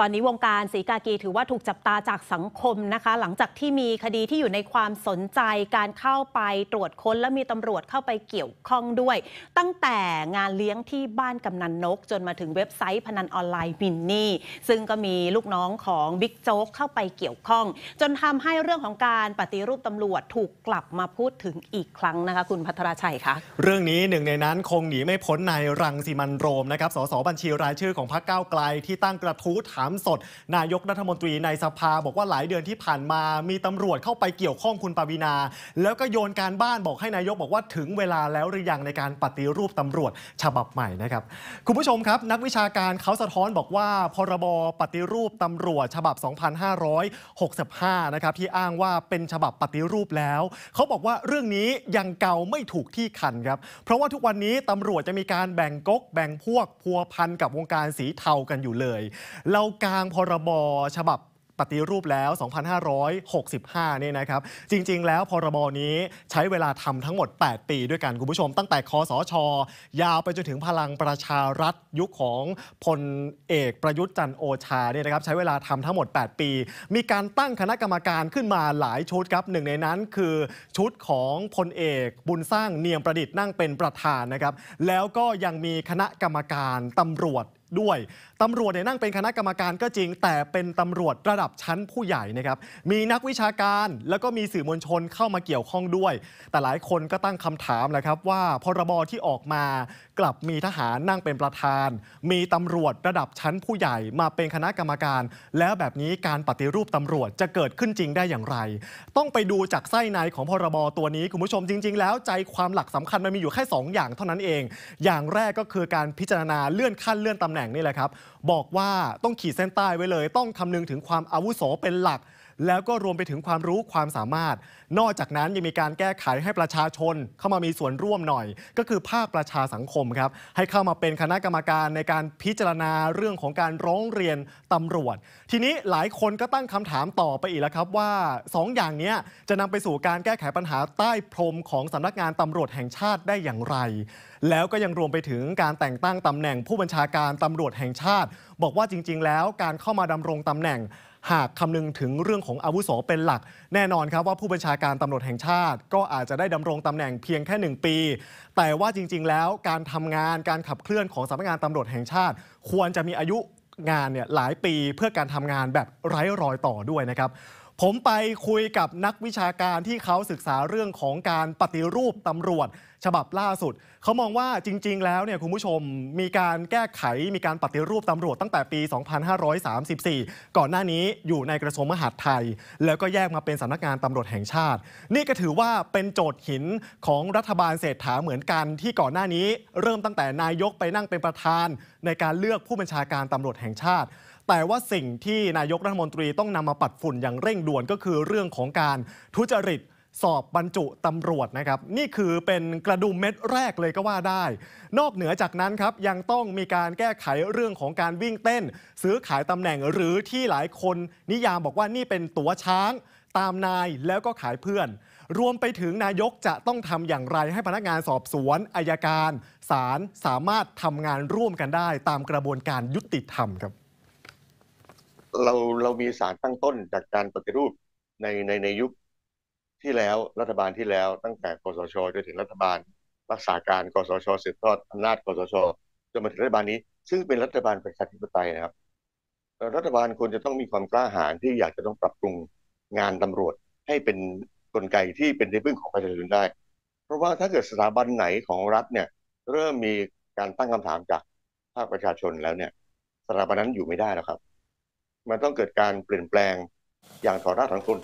ตอนนี้วงการสีกากีถือว่าถูกจับตาจากสังคมนะคะ หลังจากที่มีคดีที่อยู่ในความสนใจการเข้าไปตรวจค้น และมีตำรวจเข้าไปเกี่ยวข้องด้วย ตั้งแต่งานเลี้ยงที่บ้านกำนันนกจนมาถึงเว็บไซต์พนันออนไลน์มินนี่ซึ่งก็มีลูกน้องของบิ๊กโจ๊กเข้าไปเกี่ยวข้อง จนทำให้เรื่องของการปฏิรูปตำรวจถูกกลับมาพูดถึงอีกครั้งนะคะคุณพัทรชัยคะเรื่องนี้หนึ่งในนั้นคงหนีไม่พ้นนายรังสีมันโรมนะครับสสบัญชีรายชื่อของพรรคก้าวไกล ที่ตั้งกระทู้ถามสดนายกรัฐมนตรีในสภาบอกว่าหลายเดือนที่ผ่านมามีตำรวจเข้าไปเกี่ยวข้องคุณปวีนา แล้วก็โยนการบ้านบอกให้นายกบอกว่าถึงเวลาแล้วหรือยังในการปฏิรูปตำรวจฉบับใหม่นะครับคุณผู้ชมครับนักวิชาการเขาสะท้อนบอกว่าพรบปฏิรูปตำรวจ ฉบับ 2565นะครับที่อ้างว่าเป็นฉบับปฏิรูปแล้วเขาบอกว่าเรื่องนี้ยังเก่าไม่ถูกที่คันครับเพราะว่าทุกวันนี้ตำรวจจะมีการแบ่งก๊กแบ่งพวกพัวพันกับวงการสีเทากันอยู่เลยเรากลางพรบฉบับปฏิรูปแล้ว 2,565เนี่ยนะครับ จริง ๆ แล้วพรบนี้ใช้เวลาทำทั้งหมด 8 ปีด้วยกันคุณผู้ชม ตั้งแต่คอสชยาวไปจนถึงพลังประชารัฐยุคของพลเอกประยุทธ์จันโอชาเนี่ยนะครับใช้เวลาทำทั้งหมด 8 ปี มีการตั้งคณะกรรมการขึ้นมาหลายชุดครับหนึ่งในนั้นคือชุดของพลเอกบุญสร้างเนียมประดิษฐ์นั่งเป็นประธานนะครับแล้วก็ยังมีคณะกรรมการตำรวจด้วยตำรวจเนี่ยนั่งเป็นคณะกรรมการก็จริง แต่เป็นตำรวจระดับชั้นผู้ใหญ่นะครับมีนักวิชาการแล้วก็มีสื่อมวลชนเข้ามาเกี่ยวข้องด้วย แต่หลายคนก็ตั้งคำถามแหละครับว่าพรบที่ออกมา กลับมีทหารนั่งเป็นประธาน มีตำรวจระดับชั้นผู้ใหญ่มาเป็นคณะกรรมการ แล้วแบบนี้การปฏิรูปตำรวจจะเกิดขึ้นจริงได้อย่างไร ต้องไปดูจากไส้ในของพรบตัวนี้คุณผู้ชมจริง ๆ แล้วใจความหลักสำคัญมันมีอยู่แค่ 2 อย่างเท่านั้นเอง อย่างแรกก็คือการพิจารณาเลื่อนขั้นเลื่อนตำแหน่งน่งนี่แหละครับบอกว่าต้องขีดเส้นใต้ไว้เลย ต้องคำนึงถึงความอาวุโสเป็นหลักแล้วก็รวมไปถึงความรู้ความสามารถ นอกจากนั้นยังมีการแก้ไขให้ประชาชน เข้ามามีส่วนร่วมหน่อย ก็คือภาคประชาสังคมครับให้เข้ามาเป็นคณะกรรมการในการพิจารณาเรื่องของการร้องเรียนตำรวจ ทีนี้หลายคนก็ตั้งคำถามต่อไปอีกแล้วครับว่า 2 อย่างนี้จะนำไปสู่การแก้ไขปัญหาใต้พรมของสำนักงานตำรวจแห่งชาติได้อย่างไร แล้วก็ยังรวมไปถึงการแต่งตั้งตำแหน่ง ผู้บัญชาการตำรวจแห่งชาติ บอกว่าจริงๆ แล้วการเข้ามาดำรงตำแหน่งหากคำนึงถึงเรื่องของอาวุโสเป็นหลัก แน่นอนครับว่าผู้บัญชาการตำรวจแห่งชาติ ก็อาจจะได้ดำรงตำแหน่งเพียงแค่ 1 ปี แต่ว่าจริงๆแล้วการทำงานการขับเคลื่อนของสำนักงานตำรวจแห่งชาติ ควรจะมีอายุงานเนี่ยหลายปีเพื่อการทำงานแบบไร้รอยต่อด้วยนะครับ ผมไปคุยกับนักวิชาการที่เขาศึกษาเรื่องของการปฏิรูปตำรวจฉบับล่าสุด เขามองว่าจริง ๆ แล้วเนี่ยคุณผู้ชมมีการแก้ไขมีการปฏิรูปตำรวจตั้งแต่ปี 2534 ก่อนหน้านี้อยู่ในกระทรวงมหาดไทย แล้วก็แยกมาเป็นสำนักงานตำรวจแห่งชาติ นี่ก็ถือว่าเป็นโจทย์หินของรัฐบาลเศรษฐาเหมือนกัน ที่ก่อนหน้านี้เริ่มตั้งแต่นายกไปนั่งเป็นประธาน ในการเลือกผู้บัญชาการตำรวจแห่งชาติ แต่ว่าสิ่งที่นายกรัฐมนตรีต้องนำมาปัดฝุ่นอย่างเร่งด่วนก็คือ เรื่องของการทุจริตสอบบรรจุตำรวจนะครับ นี่คือเป็นกระดุมเม็ดแรกเลยก็ว่าได้ นอกเหนือจากนั้นครับ ยังต้องมีการแก้ไขเรื่องของการวิ่งเต้น ซื้อขายตำแหน่งหรือที่หลายคนนิยามบอกว่านี่เป็นตัวช้าง ตามนายแล้วก็ขายเพื่อน รวมไปถึงนายกจะต้องทำอย่างไรให้พนักงานสอบสวนอายการศาลสามารถทำงานร่วมกันได้ตามกระบวนการยุติธรรมครับเราเรามีสารตั้งต้นจากการปฏิรูปในในในยุคที่แล้วรัฐบาลที่แล้วตั้งแต่กสชจนถึงรัฐบาล รักษาการกสชสืบทอดอำนาจ กสชจนมาถึงรัฐบาลนี้ ซึ่งเป็นรัฐบาลประชาธิปไตยนะครับรัฐบาลควรจะต้องมีความกล้าหาญที่อยากจะต้องปรับปรุงงานตำรวจให้เป็นกลไกที่เป็นที่พึ่งของประชาชนได้ เพราะว่าถ้าเกิดสถาบันไหนของรัฐเนี่ย เริ่มมีการตั้งคำถามจากภาคประชาชนแล้วเนี่ยสถาบันนั้นอยู่ไม่ได้แล้วครับ มันต้องเกิดการเปลี่ยนแปลงอย่างถอดรากถอนโคน